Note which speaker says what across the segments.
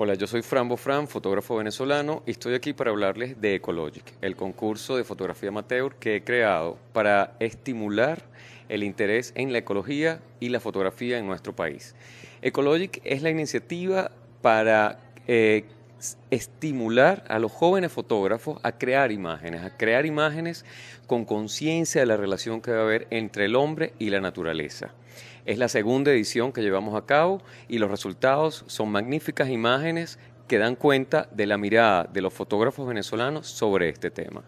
Speaker 1: Hola, yo soy Frambo Fran, fotógrafo venezolano, y estoy aquí para hablarles de Ecologic, el concurso de fotografía amateur que he creado para estimular el interés en la ecología y la fotografía en nuestro país. Ecologic es la iniciativa para eh, estimular a los jóvenes fotógrafos a crear imágenes, a crear imágenes con conciencia de la relación que va a haber entre el hombre y la naturaleza. Es la segunda edición que llevamos a cabo y los resultados son magníficas imágenes que dan cuenta de la mirada de los fotógrafos venezolanos sobre este tema.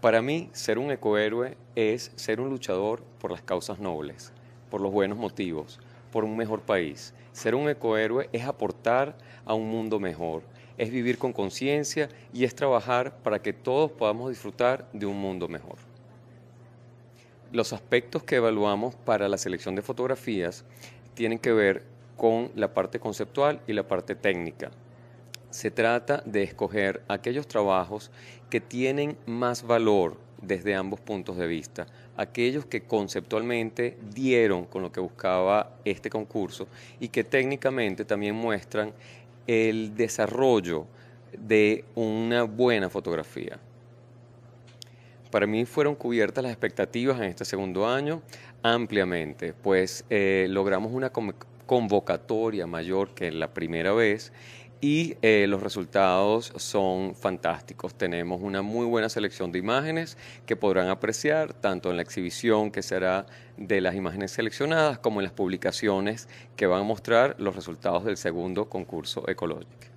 Speaker 1: Para mí, ser un ecohéroe es ser un luchador por las causas nobles, por los buenos motivos, por un mejor país. Ser un ecohéroe es aportar a un mundo mejor, es vivir con conciencia y es trabajar para que todos podamos disfrutar de un mundo mejor. Los aspectos que evaluamos para la selección de fotografías tienen que ver con la parte conceptual y la parte técnica. Se trata de escoger aquellos trabajos que tienen más valor desde ambos puntos de vista. Aquellos que conceptualmente dieron con lo que buscaba este concurso y que técnicamente también muestran el desarrollo de una buena fotografía. Para mí fueron cubiertas las expectativas en este segundo año ampliamente, pues eh, logramos una convocatoria mayor que la primera vez y eh, los resultados son fantásticos. Tenemos una muy buena selección de imágenes que podrán apreciar tanto en la exhibición que será de las imágenes seleccionadas como en las publicaciones que van a mostrar los resultados del segundo concurso ecológico.